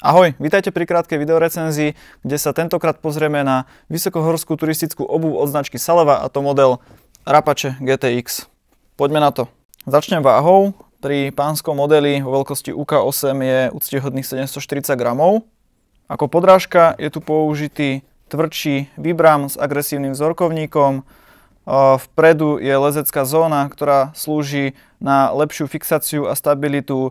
Ahoj, vítajte pri krátkej videorecenzii, kde sa tentokrát pozrieme na vysokohorskú turistickú obuv od značky Saleva a to model Rapace GTX. Poďme na to. Začnem váhou. Pri pánskom modeli vo veľkosti UK8 je úctihodných 740 gramov. Ako podrážka je tu použitý tvrdší vibram s agresívnym vzorkovníkom. Vpredu je lezecká zóna, ktorá slúži na lepšiu fixáciu a stabilitu e,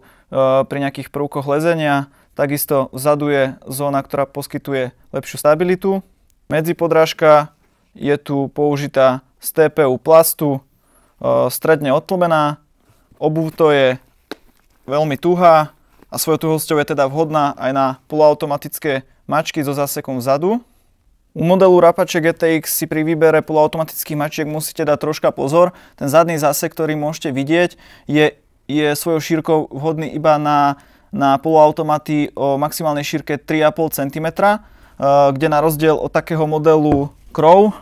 pri nejakých prvkoch lezenia. Takisto vzadu je zóna, ktorá poskytuje lepšiu stabilitu. Medzi podrážka. je tu použitá z TPU plastu, e, stredne odtlmená. Obuv to je veľmi tuhá a svojou tuhosťou je teda vhodná aj na poloautomatické mačky so zasekom vzadu. U modelu Rapače GTX e si pri výbere poloautomatických mačiek musíte dať troška pozor. Ten zadný zasek, ktorý môžete vidieť, je, je svojou šírkou vhodný iba na na poloautomaty o maximálnej šírke 3,5 cm, e, kde na rozdiel od takého modelu Crow,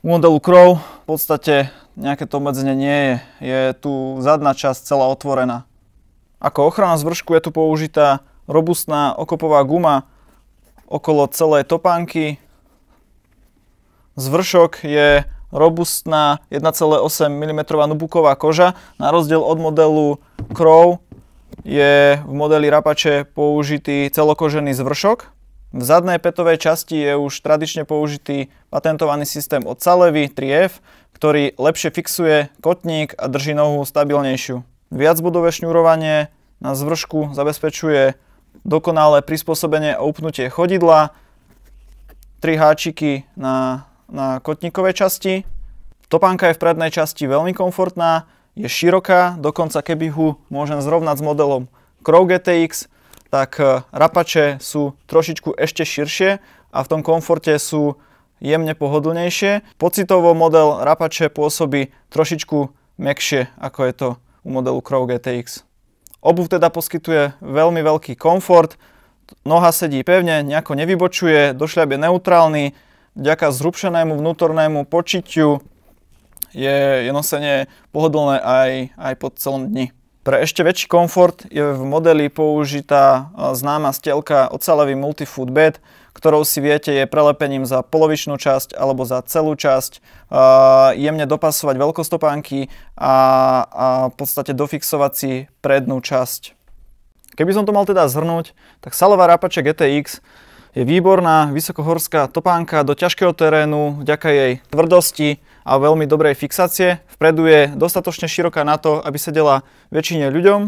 u modelu Crow v podstate nejaké to obmedzenie nie je. Je tu zadná časť celá otvorená. Ako ochrana z vršku je tu použitá robustná okopová guma okolo celej topánky. Zvršok je robustná 1,8 mm nubuková koža. Na rozdiel od modelu Crow je v modeli rapače použitý celokožený zvršok. V zadnej petovej časti je už tradične použitý patentovaný systém od Salevy 3F, ktorý lepšie fixuje kotník a drží nohu stabilnejšiu. Viacbudové šňurovanie na zvršku zabezpečuje dokonalé prispôsobenie a upnutie chodidla, tri háčiky na, na kotníkovej časti. Topánka je v prednej časti veľmi komfortná, je široká, dokonca keby ho môžem zrovnať s modelom Crow GTX, tak e, rapače sú trošičku ešte širšie a v tom komforte sú jemne pohodlnejšie. Pocitovo model rapače pôsobí trošičku mekšie, ako je to u modelu Crow GTX. Obuv teda poskytuje veľmi veľký komfort, noha sedí pevne, nejako nevybočuje, došľab je neutrálny, vďaka zhrubšenému vnútornému počitiu je nosenie pohodlné aj, aj po celom dni. Pre ešte väčší komfort je v modeli použitá e, známa stielka ocelový multifood bed, ktorou si viete je prelepením za polovičnú časť alebo za celú časť, e, jemne dopasovať veľkostopánky a, a v podstate dofixovať si prednú časť. Keby som to mal teda zhrnúť, tak Salova Rapace GTX je výborná vysokohorská topánka do ťažkého terénu vďaka jej tvrdosti a veľmi dobrej fixácie. Vpredu je dostatočne široká na to, aby sedela väčšine ľuďom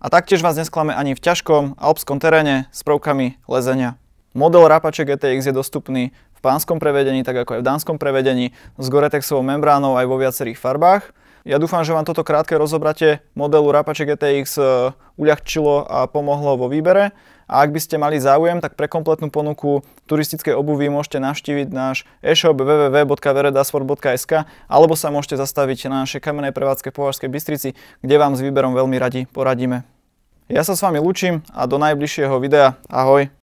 a taktiež vás nesklame ani v ťažkom alpskom teréne s prvkami lezenia. Model Rapače GTX e je dostupný v pánskom prevedení, tak ako aj v dánskom prevedení, s Goretexovou membránou aj vo viacerých farbách. Ja dúfam, že vám toto krátke rozobratie modelu Rapače GTX e eh, uľahčilo a pomohlo vo výbere. A ak by ste mali záujem, tak pre kompletnú ponuku turistickej obuvy môžete navštíviť náš e-shop www.veredasport.sk alebo sa môžete zastaviť na našej kamenej prevádzke Považskej Bystrici, kde vám s výberom veľmi radi poradíme. Ja sa s vami lúčim a do najbližšieho videa. Ahoj!